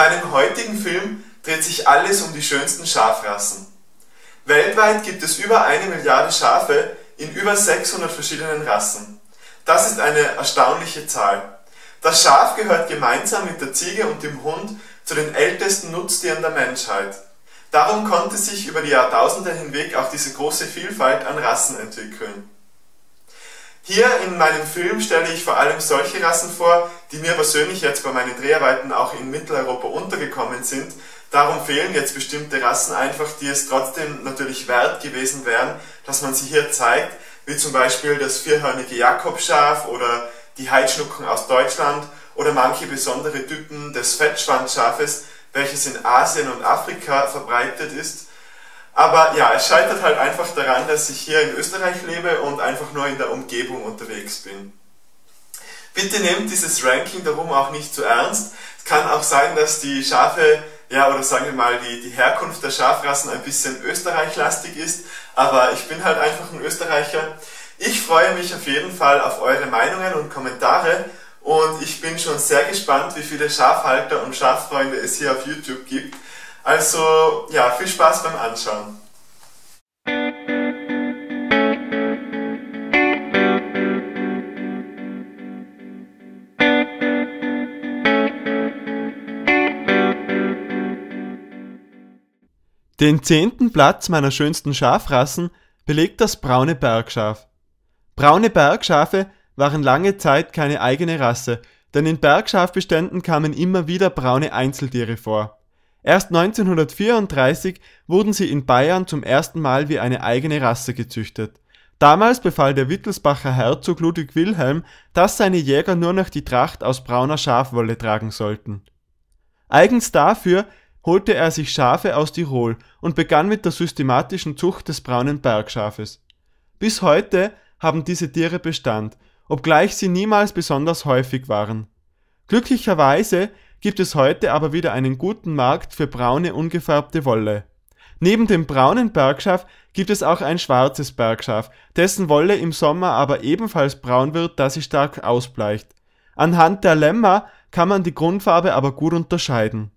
meinem heutigen Film dreht sich alles um die schönsten Schafrassen. Weltweit gibt es über eine Milliarde Schafe in über 600 verschiedenen Rassen. Das ist eine erstaunliche Zahl. Das Schaf gehört gemeinsam mit der Ziege und dem Hund zu den ältesten Nutztieren der Menschheit. Darum konnte sich über die Jahrtausende hinweg auch diese große Vielfalt an Rassen entwickeln. Hier in meinem Film stelle ich vor allem solche Rassen vor, die mir persönlich jetzt bei meinen Dreharbeiten auch in Mitteleuropa untergekommen sind. Darum fehlen jetzt bestimmte Rassen einfach, die es trotzdem natürlich wert gewesen wären, dass man sie hier zeigt, wie zum Beispiel das vierhörnige Jakobschaf oder die Heidschnucken aus Deutschland oder manche besondere Typen des Fettschwanzschafes, welches in Asien und Afrika verbreitet ist aber ja, es scheitert halt einfach daran, dass ich hier in Österreich lebe und einfach nur in der Umgebung unterwegs bin. Bitte nehmt dieses Ranking darum auch nicht zu ernst. Es kann auch sein, dass die Schafe, ja, oder sagen wir mal, die, die Herkunft der Schafrassen ein bisschen österreichlastig ist, aber ich bin halt einfach ein Österreicher. Ich freue mich auf jeden Fall auf eure Meinungen und Kommentare und ich bin schon sehr gespannt, wie viele Schafhalter und Schaffreunde es hier auf YouTube gibt. Also ja, viel Spaß beim Anschauen. Den zehnten Platz meiner schönsten Schafrassen belegt das braune Bergschaf. Braune Bergschafe waren lange Zeit keine eigene Rasse, denn in Bergschafbeständen kamen immer wieder braune Einzeltiere vor. Erst 1934 wurden sie in Bayern zum ersten Mal wie eine eigene Rasse gezüchtet. Damals befahl der Wittelsbacher Herzog Ludwig Wilhelm, dass seine Jäger nur noch die Tracht aus brauner Schafwolle tragen sollten. Eigens dafür holte er sich Schafe aus Tirol und begann mit der systematischen Zucht des braunen Bergschafes. Bis heute haben diese Tiere Bestand, obgleich sie niemals besonders häufig waren. Glücklicherweise gibt es heute aber wieder einen guten Markt für braune ungefärbte Wolle. Neben dem braunen Bergschaf gibt es auch ein schwarzes Bergschaf, dessen Wolle im Sommer aber ebenfalls braun wird, da sie stark ausbleicht. Anhand der Lämmer kann man die Grundfarbe aber gut unterscheiden.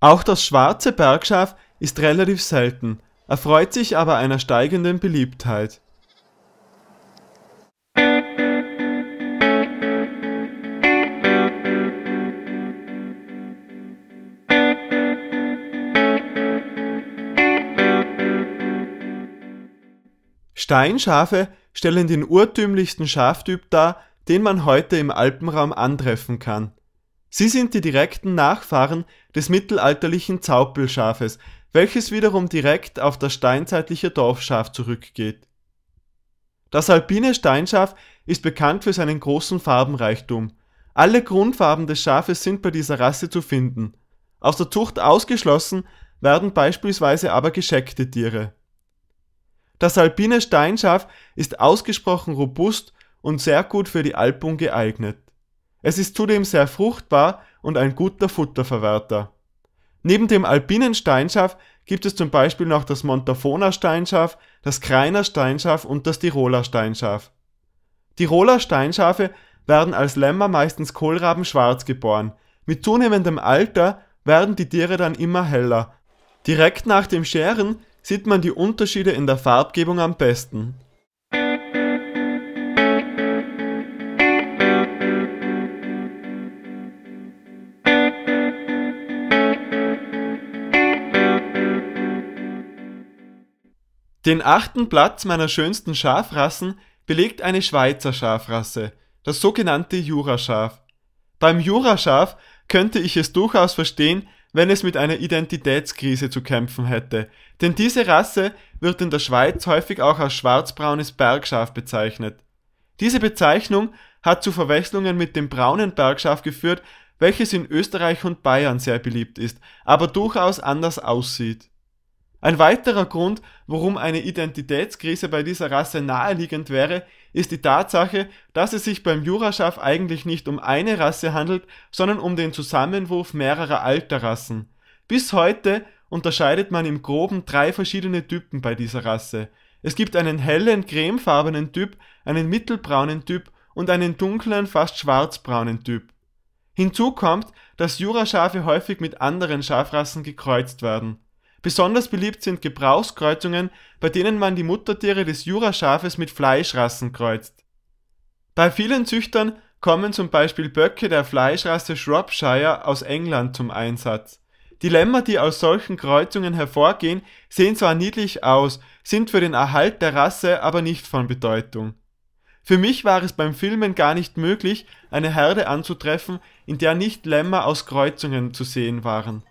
Auch das schwarze Bergschaf ist relativ selten, erfreut sich aber einer steigenden Beliebtheit Steinschafe stellen den urtümlichsten Schaftyp dar, den man heute im Alpenraum antreffen kann. Sie sind die direkten Nachfahren des mittelalterlichen Zaupelschafes, welches wiederum direkt auf das steinzeitliche Dorfschaf zurückgeht. Das alpine Steinschaf ist bekannt für seinen großen Farbenreichtum. Alle Grundfarben des Schafes sind bei dieser Rasse zu finden. Aus der Zucht ausgeschlossen werden beispielsweise aber gescheckte Tiere das alpine Steinschaf ist ausgesprochen robust und sehr gut für die Alpung geeignet. Es ist zudem sehr fruchtbar und ein guter Futterverwerter. Neben dem alpinen Steinschaf gibt es zum Beispiel noch das Montafoner Steinschaf, das Kreiner Steinschaf und das Tiroler Steinschaf. Tiroler Steinschafe werden als Lämmer meistens Kohlraben schwarz geboren. Mit zunehmendem Alter werden die Tiere dann immer heller. Direkt nach dem Scheren sieht man die Unterschiede in der Farbgebung am besten. Den achten Platz meiner schönsten Schafrassen belegt eine Schweizer Schafrasse, das sogenannte Juraschaf. Beim Juraschaf könnte ich es durchaus verstehen, wenn es mit einer Identitätskrise zu kämpfen hätte. Denn diese Rasse wird in der Schweiz häufig auch als schwarzbraunes Bergschaf bezeichnet. Diese Bezeichnung hat zu Verwechslungen mit dem braunen Bergschaf geführt, welches in Österreich und Bayern sehr beliebt ist, aber durchaus anders aussieht. Ein weiterer Grund, warum eine Identitätskrise bei dieser Rasse naheliegend wäre, ist die Tatsache, dass es sich beim Juraschaf eigentlich nicht um eine Rasse handelt, sondern um den Zusammenwurf mehrerer alter Rassen. Bis heute unterscheidet man im Groben drei verschiedene Typen bei dieser Rasse. Es gibt einen hellen, cremefarbenen Typ, einen mittelbraunen Typ und einen dunklen, fast schwarzbraunen Typ. Hinzu kommt, dass Juraschafe häufig mit anderen Schafrassen gekreuzt werden. Besonders beliebt sind Gebrauchskreuzungen, bei denen man die Muttertiere des Juraschafes mit Fleischrassen kreuzt. Bei vielen Züchtern kommen zum Beispiel Böcke der Fleischrasse Shropshire aus England zum Einsatz. Die Lämmer, die aus solchen Kreuzungen hervorgehen, sehen zwar niedlich aus, sind für den Erhalt der Rasse aber nicht von Bedeutung. Für mich war es beim Filmen gar nicht möglich, eine Herde anzutreffen, in der nicht Lämmer aus Kreuzungen zu sehen waren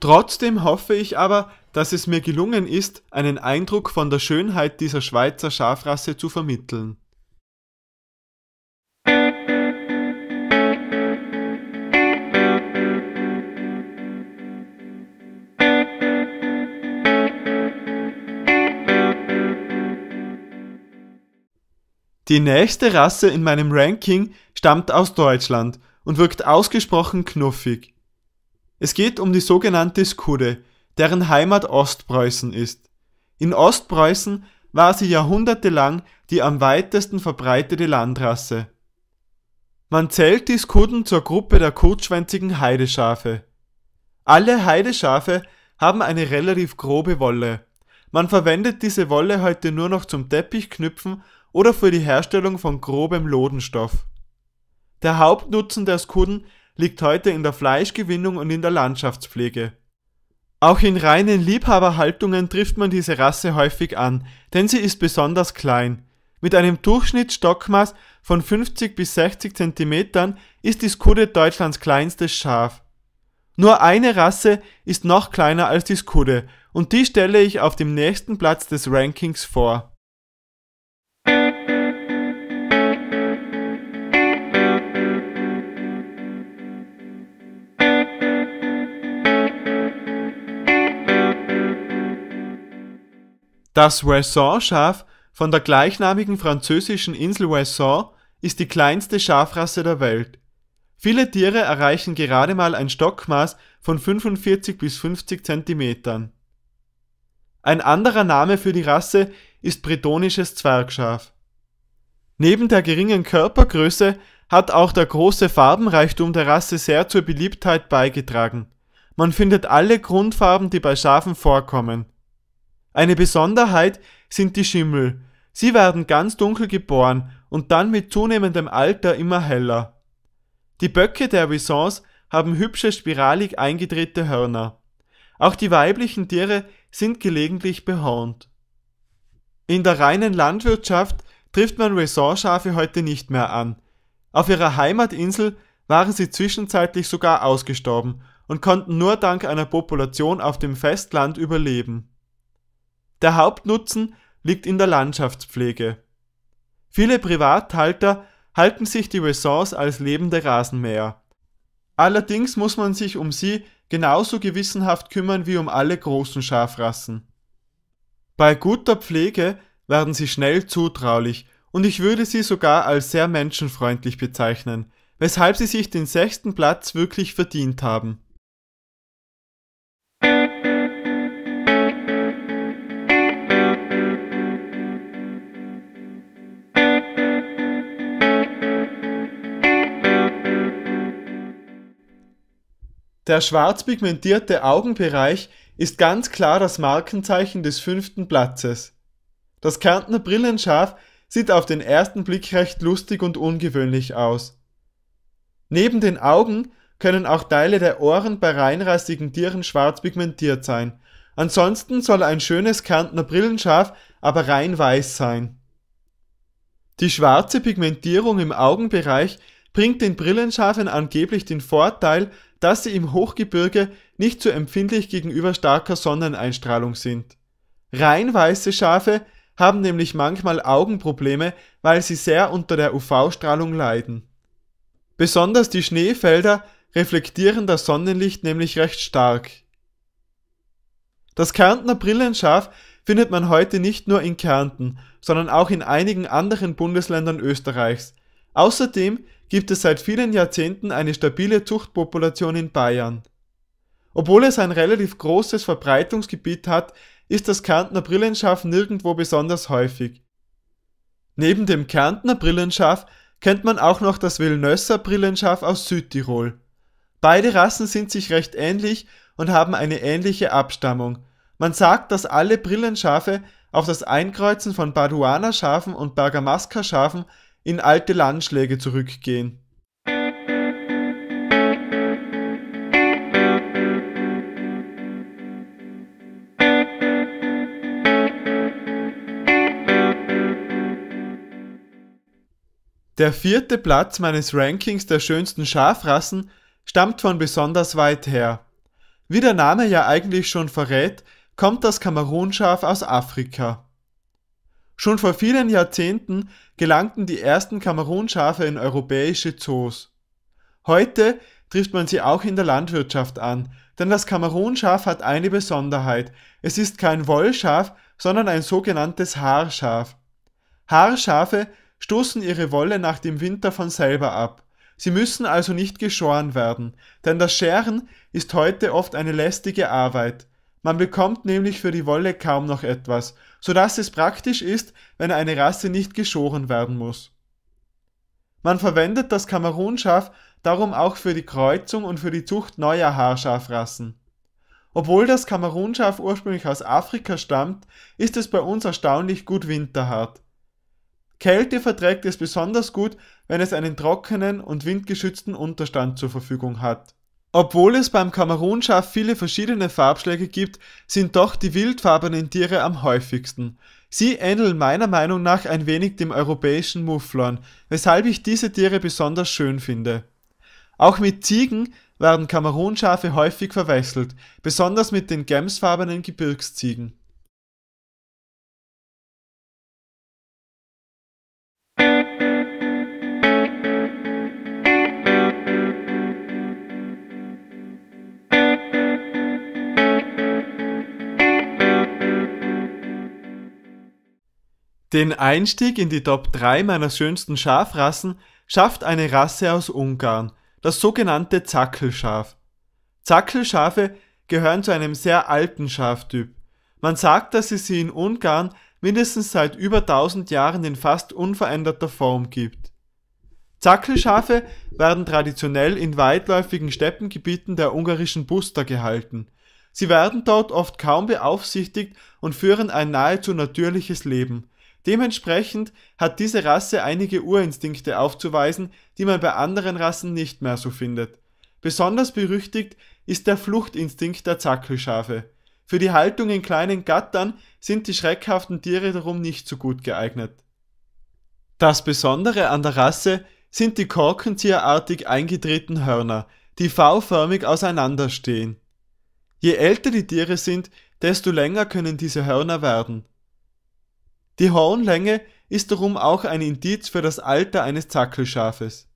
Trotzdem hoffe ich aber, dass es mir gelungen ist, einen Eindruck von der Schönheit dieser Schweizer Schafrasse zu vermitteln. Die nächste Rasse in meinem Ranking stammt aus Deutschland und wirkt ausgesprochen knuffig. Es geht um die sogenannte Skude, deren Heimat Ostpreußen ist. In Ostpreußen war sie jahrhundertelang die am weitesten verbreitete Landrasse. Man zählt die Skuden zur Gruppe der kurzschwänzigen Heideschafe. Alle Heideschafe haben eine relativ grobe Wolle. Man verwendet diese Wolle heute nur noch zum Teppichknüpfen oder für die Herstellung von grobem Lodenstoff. Der Hauptnutzen der Skuden liegt heute in der Fleischgewinnung und in der Landschaftspflege. Auch in reinen Liebhaberhaltungen trifft man diese Rasse häufig an, denn sie ist besonders klein. Mit einem Durchschnittsstockmaß von 50 bis 60 cm ist die Skude Deutschlands kleinstes Schaf. Nur eine Rasse ist noch kleiner als die Skude und die stelle ich auf dem nächsten Platz des Rankings vor. Das Wessant-Schaf von der gleichnamigen französischen Insel Wessant ist die kleinste Schafrasse der Welt. Viele Tiere erreichen gerade mal ein Stockmaß von 45 bis 50 Zentimetern. Ein anderer Name für die Rasse ist bretonisches Zwergschaf. Neben der geringen Körpergröße hat auch der große Farbenreichtum der Rasse sehr zur Beliebtheit beigetragen. Man findet alle Grundfarben, die bei Schafen vorkommen. Eine Besonderheit sind die Schimmel. Sie werden ganz dunkel geboren und dann mit zunehmendem Alter immer heller. Die Böcke der Wissons haben hübsche spiralig eingedrehte Hörner. Auch die weiblichen Tiere sind gelegentlich behornt. In der reinen Landwirtschaft trifft man Ressortschafe heute nicht mehr an. Auf ihrer Heimatinsel waren sie zwischenzeitlich sogar ausgestorben und konnten nur dank einer Population auf dem Festland überleben. Der Hauptnutzen liegt in der Landschaftspflege. Viele Privathalter halten sich die Ressorts als lebende Rasenmäher. Allerdings muss man sich um sie genauso gewissenhaft kümmern wie um alle großen Schafrassen. Bei guter Pflege werden sie schnell zutraulich und ich würde sie sogar als sehr menschenfreundlich bezeichnen, weshalb sie sich den sechsten Platz wirklich verdient haben. Der schwarz pigmentierte Augenbereich ist ganz klar das Markenzeichen des fünften Platzes. Das Kärntner Brillenschaf sieht auf den ersten Blick recht lustig und ungewöhnlich aus. Neben den Augen können auch Teile der Ohren bei reinrassigen Tieren schwarz pigmentiert sein. Ansonsten soll ein schönes Kärntner Brillenschaf aber rein weiß sein. Die schwarze Pigmentierung im Augenbereich bringt den Brillenschafen angeblich den Vorteil, dass sie im Hochgebirge nicht so empfindlich gegenüber starker Sonneneinstrahlung sind. Rein weiße Schafe haben nämlich manchmal Augenprobleme, weil sie sehr unter der UV-Strahlung leiden. Besonders die Schneefelder reflektieren das Sonnenlicht nämlich recht stark. Das Kärntner Brillenschaf findet man heute nicht nur in Kärnten, sondern auch in einigen anderen Bundesländern Österreichs. Außerdem gibt es seit vielen Jahrzehnten eine stabile Zuchtpopulation in Bayern. Obwohl es ein relativ großes Verbreitungsgebiet hat, ist das Kärntner Brillenschaf nirgendwo besonders häufig. Neben dem Kärntner Brillenschaf kennt man auch noch das Vilnösser Brillenschaf aus Südtirol. Beide Rassen sind sich recht ähnlich und haben eine ähnliche Abstammung. Man sagt, dass alle Brillenschafe auf das Einkreuzen von Baduaner-Schafen und Bergamasca-Schafen in alte Landschläge zurückgehen. Der vierte Platz meines Rankings der schönsten Schafrassen stammt von besonders weit her. Wie der Name ja eigentlich schon verrät, kommt das Kamerunschaf aus Afrika. Schon vor vielen Jahrzehnten gelangten die ersten Kamerunschafe in europäische Zoos. Heute trifft man sie auch in der Landwirtschaft an, denn das Kamerunschaf hat eine Besonderheit. Es ist kein Wollschaf, sondern ein sogenanntes Haarschaf. Haarschafe stoßen ihre Wolle nach dem Winter von selber ab. Sie müssen also nicht geschoren werden, denn das Scheren ist heute oft eine lästige Arbeit. Man bekommt nämlich für die Wolle kaum noch etwas, so dass es praktisch ist, wenn eine Rasse nicht geschoren werden muss. Man verwendet das Kamerunschaf darum auch für die Kreuzung und für die Zucht neuer Haarschafrassen. Obwohl das Kamerunschaf ursprünglich aus Afrika stammt, ist es bei uns erstaunlich gut winterhart. Kälte verträgt es besonders gut, wenn es einen trockenen und windgeschützten Unterstand zur Verfügung hat. Obwohl es beim Kamerunschaf viele verschiedene Farbschläge gibt, sind doch die wildfarbenen Tiere am häufigsten. Sie ähneln meiner Meinung nach ein wenig dem europäischen Mufflon, weshalb ich diese Tiere besonders schön finde. Auch mit Ziegen werden Kamerunschafe häufig verwechselt, besonders mit den gemsfarbenen Gebirgsziegen Den Einstieg in die Top 3 meiner schönsten Schafrassen schafft eine Rasse aus Ungarn, das sogenannte Zackelschaf. Zackelschafe gehören zu einem sehr alten Schaftyp. Man sagt, dass es sie in Ungarn mindestens seit über 1000 Jahren in fast unveränderter Form gibt. Zackelschafe werden traditionell in weitläufigen Steppengebieten der ungarischen Buster gehalten. Sie werden dort oft kaum beaufsichtigt und führen ein nahezu natürliches Leben. Dementsprechend hat diese Rasse einige Urinstinkte aufzuweisen, die man bei anderen Rassen nicht mehr so findet. Besonders berüchtigt ist der Fluchtinstinkt der Zackelschafe. Für die Haltung in kleinen Gattern sind die schreckhaften Tiere darum nicht so gut geeignet. Das Besondere an der Rasse sind die korkentierartig eingedrehten Hörner, die V-förmig auseinanderstehen. Je älter die Tiere sind, desto länger können diese Hörner werden. Die Hornlänge ist darum auch ein Indiz für das Alter eines Zackelschafes.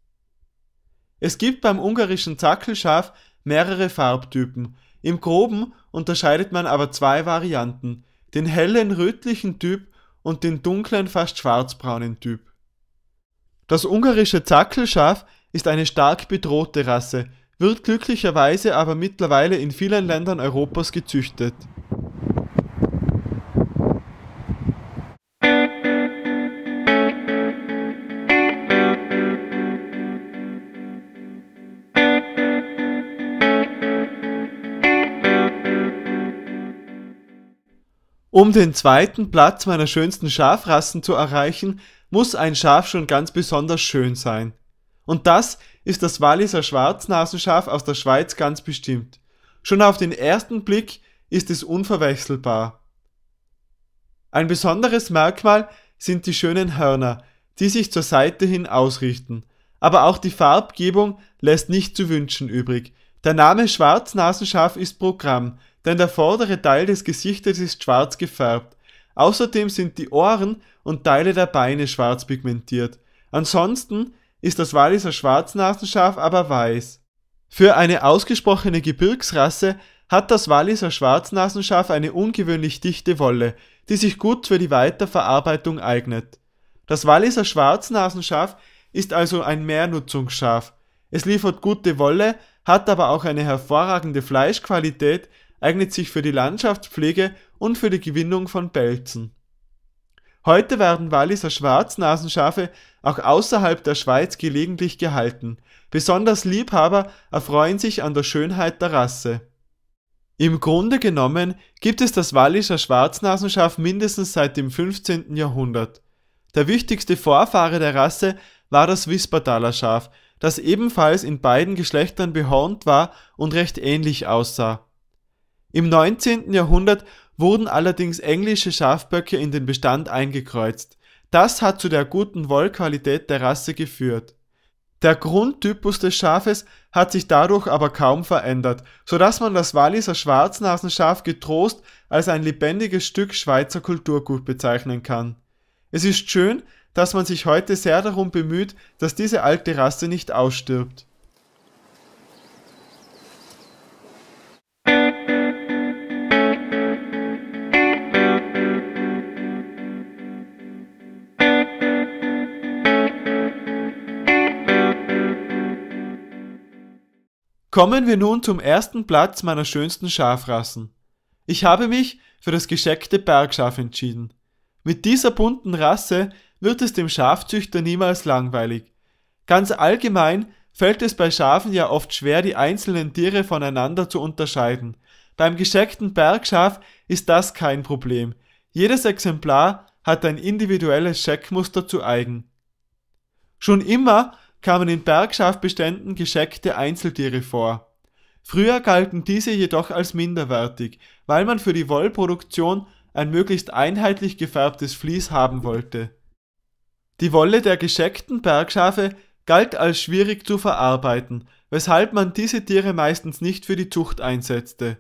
Es gibt beim ungarischen Zackelschaf mehrere Farbtypen. Im Groben unterscheidet man aber zwei Varianten, den hellen rötlichen Typ und den dunklen, fast schwarzbraunen Typ. Das ungarische Zackelschaf ist eine stark bedrohte Rasse, wird glücklicherweise aber mittlerweile in vielen Ländern Europas gezüchtet Um den zweiten Platz meiner schönsten Schafrassen zu erreichen, muss ein Schaf schon ganz besonders schön sein. Und das ist das Walliser Schwarznasenschaf aus der Schweiz ganz bestimmt. Schon auf den ersten Blick ist es unverwechselbar. Ein besonderes Merkmal sind die schönen Hörner, die sich zur Seite hin ausrichten. Aber auch die Farbgebung lässt nicht zu wünschen übrig. Der Name Schwarznasenschaf ist Programm, denn der vordere Teil des Gesichtes ist schwarz gefärbt. Außerdem sind die Ohren und Teile der Beine schwarz pigmentiert. Ansonsten ist das Walliser Schwarznasenschaf aber weiß. Für eine ausgesprochene Gebirgsrasse hat das Walliser Schwarznasenschaf eine ungewöhnlich dichte Wolle, die sich gut für die Weiterverarbeitung eignet. Das Walliser Schwarznasenschaf ist also ein Mehrnutzungsschaf. Es liefert gute Wolle, hat aber auch eine hervorragende Fleischqualität eignet sich für die Landschaftspflege und für die Gewinnung von Pelzen. Heute werden Walliser Schwarznasenschafe auch außerhalb der Schweiz gelegentlich gehalten. Besonders Liebhaber erfreuen sich an der Schönheit der Rasse. Im Grunde genommen gibt es das Walliser Schwarznasenschaf mindestens seit dem 15. Jahrhundert. Der wichtigste Vorfahre der Rasse war das Wispertaler Schaf, das ebenfalls in beiden Geschlechtern behornt war und recht ähnlich aussah. Im 19. Jahrhundert wurden allerdings englische Schafböcke in den Bestand eingekreuzt. Das hat zu der guten Wollqualität der Rasse geführt. Der Grundtypus des Schafes hat sich dadurch aber kaum verändert, so dass man das Walliser Schwarznasenschaf getrost als ein lebendiges Stück Schweizer Kulturgut bezeichnen kann. Es ist schön, dass man sich heute sehr darum bemüht, dass diese alte Rasse nicht ausstirbt. Kommen wir nun zum ersten Platz meiner schönsten Schafrassen. Ich habe mich für das gescheckte Bergschaf entschieden. Mit dieser bunten Rasse wird es dem Schafzüchter niemals langweilig. Ganz allgemein fällt es bei Schafen ja oft schwer, die einzelnen Tiere voneinander zu unterscheiden. Beim gescheckten Bergschaf ist das kein Problem. Jedes Exemplar hat ein individuelles Scheckmuster zu eigen. Schon immer kamen in Bergschafbeständen gescheckte Einzeltiere vor. Früher galten diese jedoch als minderwertig, weil man für die Wollproduktion ein möglichst einheitlich gefärbtes Vlies haben wollte. Die Wolle der gescheckten Bergschafe galt als schwierig zu verarbeiten, weshalb man diese Tiere meistens nicht für die Zucht einsetzte.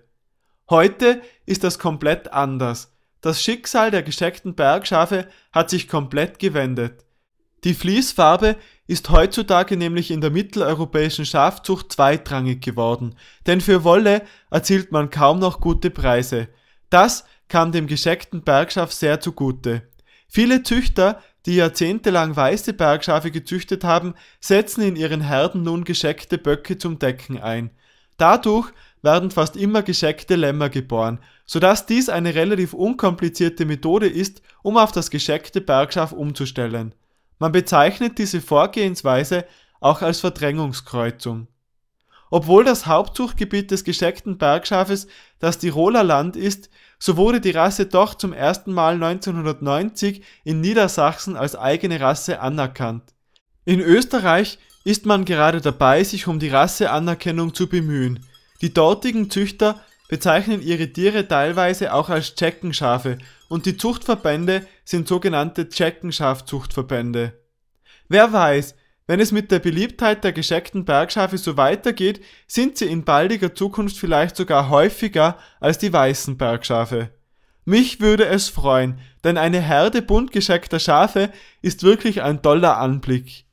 Heute ist das komplett anders. Das Schicksal der gescheckten Bergschafe hat sich komplett gewendet. Die Fließfarbe ist heutzutage nämlich in der mitteleuropäischen Schafzucht zweitrangig geworden, denn für Wolle erzielt man kaum noch gute Preise. Das kam dem gescheckten Bergschaf sehr zugute. Viele Züchter, die jahrzehntelang weiße Bergschafe gezüchtet haben, setzen in ihren Herden nun gescheckte Böcke zum Decken ein. Dadurch werden fast immer gescheckte Lämmer geboren, sodass dies eine relativ unkomplizierte Methode ist, um auf das gescheckte Bergschaf umzustellen man bezeichnet diese Vorgehensweise auch als Verdrängungskreuzung. Obwohl das Hauptzuchtgebiet des gescheckten Bergschafes das Tiroler Land ist, so wurde die Rasse doch zum ersten Mal 1990 in Niedersachsen als eigene Rasse anerkannt. In Österreich ist man gerade dabei, sich um die Rasseanerkennung zu bemühen. Die dortigen Züchter bezeichnen ihre Tiere teilweise auch als Checkenschafe und die Zuchtverbände sind sogenannte Checkenschafzuchtverbände. Wer weiß, wenn es mit der Beliebtheit der gescheckten Bergschafe so weitergeht, sind sie in baldiger Zukunft vielleicht sogar häufiger als die weißen Bergschafe. Mich würde es freuen, denn eine Herde bunt gescheckter Schafe ist wirklich ein toller Anblick.